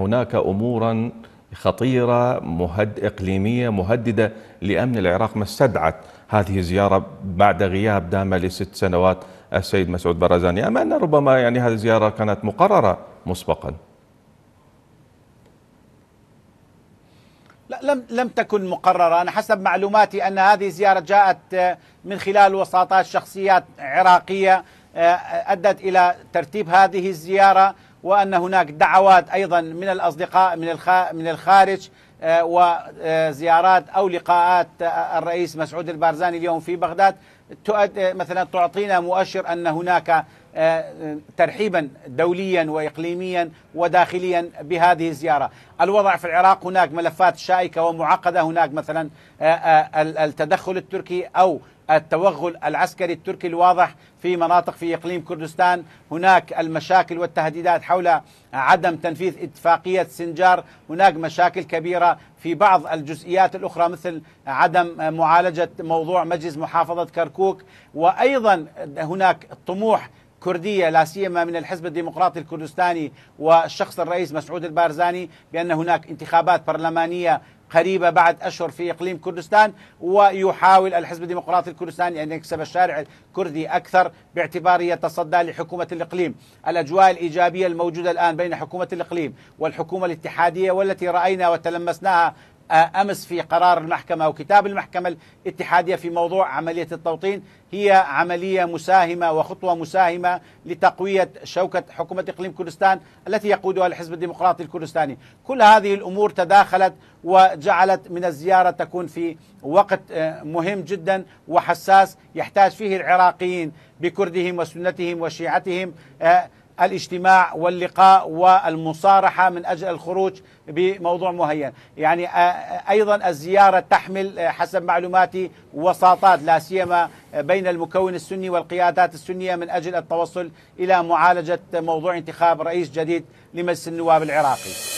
هناك امورا خطيره مهد اقليميه مهدده لامن العراق ما استدعت هذه الزياره بعد غياب دامه لست سنوات السيد مسعود برزاني ام ان ربما يعني هذه الزياره كانت مقرره مسبقا؟ لا لم لم تكن مقرره، انا حسب معلوماتي ان هذه الزياره جاءت آه، من خلال وساطات شخصيات عراقيه آه، ادت الى ترتيب هذه الزياره وأن هناك دعوات أيضا من الأصدقاء من من الخارج آه، وزيارات أو لقاءات آه، الرئيس مسعود البارزاني اليوم في بغداد آه، مثلا تعطينا مؤشر أن هناك ترحيبا دوليا واقليميا وداخليا بهذه الزياره، الوضع في العراق هناك ملفات شائكه ومعقده، هناك مثلا التدخل التركي او التوغل العسكري التركي الواضح في مناطق في إقليم كردستان هناك المشاكل والتهديدات حول عدم تنفيذ اتفاقية سنجار هناك مشاكل كبيرة في بعض الجزئيات الأخرى مثل عدم معالجة موضوع مجلس محافظة كركوك وأيضا هناك طموح كردية لا سيما من الحزب الديمقراطي الكردستاني والشخص الرئيس مسعود البارزاني بأن هناك انتخابات برلمانية قريبة بعد أشهر في إقليم كردستان ويحاول الحزب الديمقراطي الكردستاني أن يكسب الشارع الكردي أكثر باعتباره يتصدى لحكومة الإقليم الأجواء الإيجابية الموجودة الآن بين حكومة الإقليم والحكومة الاتحادية والتي رأينا وتلمسناها آه، امس في قرار المحكمه وكتاب المحكمه الاتحاديه في موضوع عمليه التوطين هي عمليه مساهمه وخطوه مساهمه لتقويه شوكه حكومه اقليم كردستان التي يقودها الحزب الديمقراطي الكردستاني، كل هذه الامور تداخلت وجعلت من الزيارة تكون في وقت آه، مهم جدا وحساس يحتاج فيه العراقيين بكردهم وسنتهم وشيعتهم آه، الاجتماع واللقاء والمصارحة من أجل الخروج بموضوع مهين يعني آه، أيضا الزيارة تحمل حسب معلوماتي وساطات لا سيما بين المكون السني والقيادات السنية من أجل التوصل إلى معالجة موضوع انتخاب رئيس جديد لمجلس النواب العراقي